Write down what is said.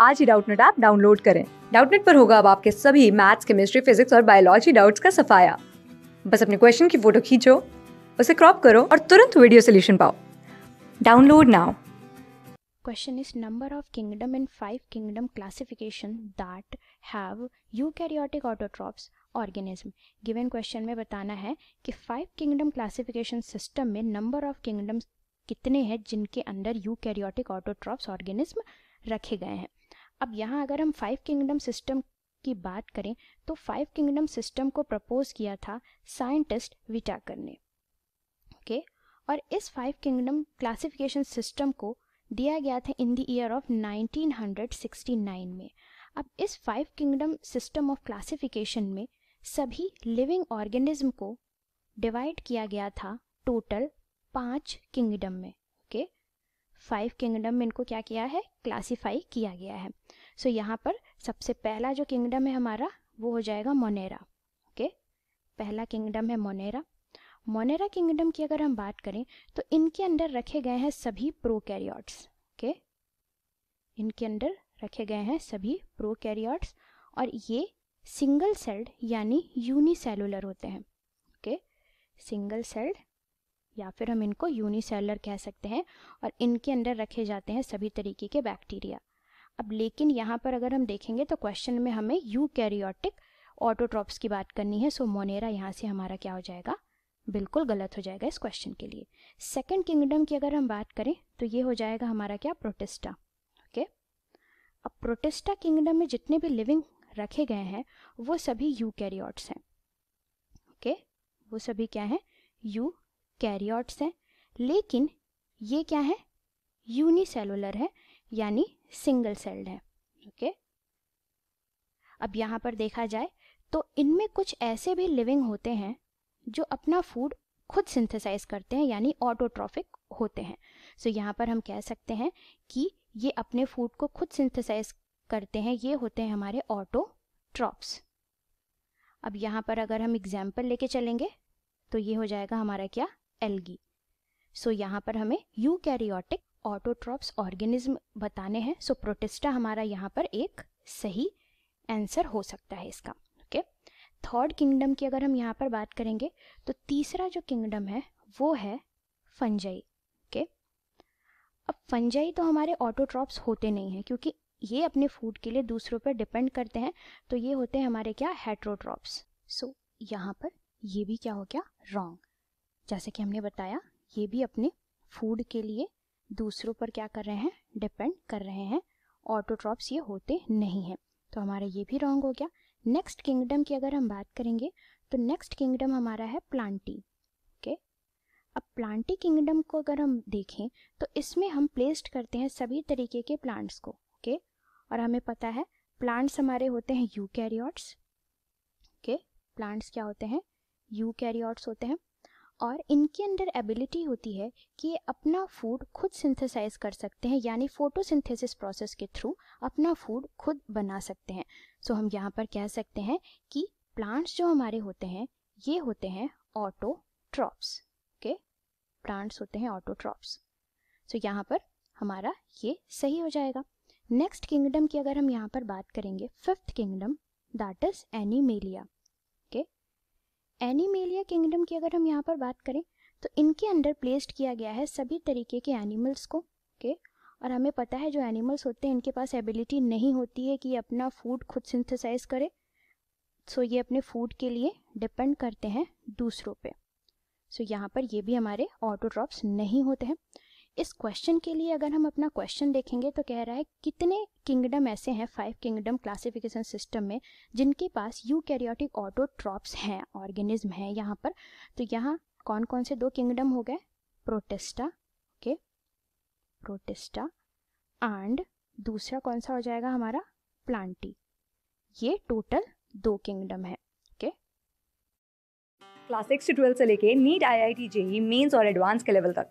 आज ही Doubtnut app download करें डाउटनेट पर होगा अब आपके सभी मैथ्स केमिस्ट्री फिजिक्स और बायोलॉजी डाउट्स का सफाया बस अपने क्वेश्चन की फोटो खींचो उसे क्रॉप करो और तुरंत वीडियो सोल्यूशन पाओ download now question is number of kingdom in five kingdom classification that have eukaryotic autotrophs organism given question में बताना है कि फाइव किंगडम क्लासिफिकेशन सिस्टम में नंबर ऑफ किंगडम्स कितने हैं जिनके अंदर यूकैरियोटिक ऑटोट्रॉप्स ऑर्गेनिज्म रखे गए हैं अब यहाँ अगर हम फाइव किंगडम सिस्टम की बात करें तो फाइव किंगडम सिस्टम को प्रपोज किया था साइंटिस्ट विटाकर ने ओके okay? और इस फाइव किंगडम क्लासिफिकेशन सिस्टम को दिया गया था इन द ईयर ऑफ 1969 में अब इस five kingdom system of classification में सभी लिविंग ऑर्गेनिज्म को डिवाइड किया गया था टोटल पांच किंगडम में फाइव किंगडम में इनको क्या किया है क्लासीफाई किया गया है सो so, यहाँ पर सबसे पहला जो किंगडम है हमारा वो हो जाएगा मोनेरा ओके okay? पहला किंगडम है मोनेरा मोनेरा किंगडम की अगर हम बात करें तो इनके अंदर रखे गए हैं सभी प्रो ओके okay? इनके अंदर रखे गए हैं सभी प्रो और ये सिंगल सेल्ड यानी यूनिसेलुलर होते हैं ओके सिंगल सेल्ड या फिर हम इनको यूनिसेलर कह सकते हैं और इनके अंदर रखे जाते हैं सभी तरीके के बैक्टीरिया अब लेकिन यहाँ पर अगर हम देखेंगे तो क्वेश्चन में हमें यू कैरियोटिक ऑटोट्रॉप्स की बात करनी है सो मोनेरा यहाँ से हमारा क्या हो जाएगा बिल्कुल गलत हो जाएगा इस क्वेश्चन के लिए सेकेंड किंगडम की अगर हम बात करें तो ये हो जाएगा हमारा क्या प्रोटेस्टा ओके okay? अब प्रोटेस्टा किंगडम में जितने भी लिविंग रखे गए हैं वो सभी यू हैं ओके okay? वो सभी क्या हैं यू कैरियोट्स हैं लेकिन ये क्या है यूनिसेलुलर है यानी सिंगल सेल्ड है ओके अब यहाँ पर देखा जाए तो इनमें कुछ ऐसे भी लिविंग होते हैं जो अपना फूड खुद सिंथेसाइज करते हैं यानी ऑटोट्रॉफिक होते हैं सो so, यहाँ पर हम कह सकते हैं कि ये अपने फूड को खुद सिंथेसाइज करते हैं ये होते हैं हमारे ऑटोट्रॉप्स अब यहाँ पर अगर हम एग्जाम्पल लेके चलेंगे तो ये हो जाएगा हमारा क्या एल्गी सो so, यहाँ पर हमें यू कैरियोटिक ऑटोट्रॉप्स ऑर्गेनिज्म बताने हैं सो so, प्रोटिस्टा हमारा यहाँ पर एक सही आंसर हो सकता है इसका ओके थर्ड किंगडम की अगर हम यहाँ पर बात करेंगे तो तीसरा जो किंगडम है वो है फंजाई ओके अब फंजाई तो हमारे ऑटोट्रॉप्स होते नहीं हैं क्योंकि ये अपने फूड के लिए दूसरों पर डिपेंड करते हैं तो ये होते हैं हमारे क्या हेट्रोट्रॉप्स सो so, यहाँ पर ये भी क्या हो गया रॉन्ग जैसे कि हमने बताया ये भी अपने फूड के लिए दूसरों पर क्या कर रहे हैं डिपेंड कर रहे हैं ऑटोट्रॉप्स ये होते नहीं हैं तो हमारा ये भी रॉन्ग हो गया नेक्स्ट किंगडम की अगर हम बात करेंगे तो नेक्स्ट किंगडम हमारा है प्लांटी ओके okay? अब प्लांटी किंगडम को अगर हम देखें तो इसमें हम प्लेस्ड करते हैं सभी तरीके के प्लांट्स को ओके okay? और हमें पता है प्लांट्स हमारे होते हैं यू ओके प्लांट्स क्या होते हैं यू होते हैं और इनके अंदर एबिलिटी होती है कि ये अपना फूड खुद सिंथेसाइज कर सकते हैं यानी फोटोसिंथेसिस प्रोसेस के थ्रू अपना फूड खुद बना सकते हैं सो so, हम यहाँ पर कह सकते हैं कि प्लांट्स जो हमारे होते हैं ये होते हैं ऑटोट्रॉप्स ओके प्लांट्स होते हैं ऑटोट्रॉप्स सो so, यहाँ पर हमारा ये सही हो जाएगा नेक्स्ट किंगडम की अगर हम यहाँ पर बात करेंगे fifth kingdom that is Animalia Animalia kingdom की अगर हम यहाँ पर बात करें तो इनके अंडर प्लेस्ड किया गया है सभी तरीके के एनिमल्स को के और हमें पता है जो एनिमल्स होते हैं इनके पास एबिलिटी नहीं होती है कि अपना फूड खुद सिंथेसाइज करे सो ये अपने फूड के लिए डिपेंड करते हैं दूसरों पे सो यहाँ पर ये भी हमारे ऑटोड्रॉप्स नहीं होते हैं इस क्वेश्चन के लिए अगर हम अपना क्वेश्चन देखेंगे तो कह रहा है कितने किंगडम ऐसे हैं फाइव किंगडम क्लासिफिकेशन सिस्टम में जिनके पास यू कैरियोटिक ऑटोट्रॉप्स हैं ऑर्गेनिज्म हैं यहाँ पर तो यहाँ कौन कौन से दो किंगडम हो गए प्रोटेस्टा ओके प्रोटेस्टा एंड दूसरा कौन सा हो जाएगा हमारा प्लांटी ये टोटल दो किंगडम है क्लास सिक्स से ट्वेल्थ से लेके NEET I I T JEE Mains और एडवांस के लेवल तक